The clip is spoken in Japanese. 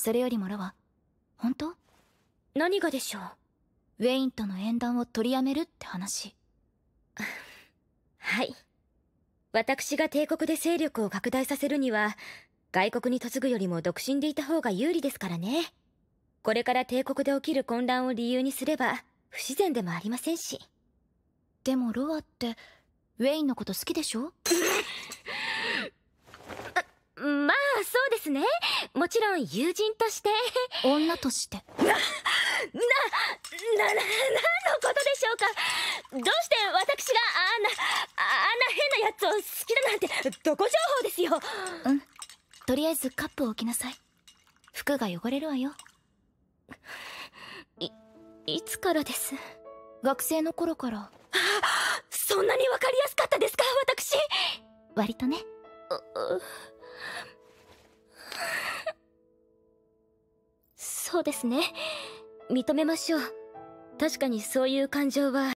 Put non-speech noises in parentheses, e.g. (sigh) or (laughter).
それよりもラは本当何がでしょうウェインとの縁談を取りやめるって話 (laughs) はい私が帝国で勢力を拡大させるには外国に嫁ぐよりも独身でいた方が有利ですからねこれから帝国で起きる混乱を理由にすれば不自然でもありませんしでもロアってウェインのこと好きでしょ (laughs) ですねもちろん友人として女としてな、な、な、な、何のことでしょうかどうして私があんな、あんな変なやつを好きだなんてどこ情報ですようんとりあえずカップを置きなさい服が汚れるわよい、いつからです学生の頃からあそんなに分かりやすかったですか私割とねううそうですね認めましょう確かにそういう感情は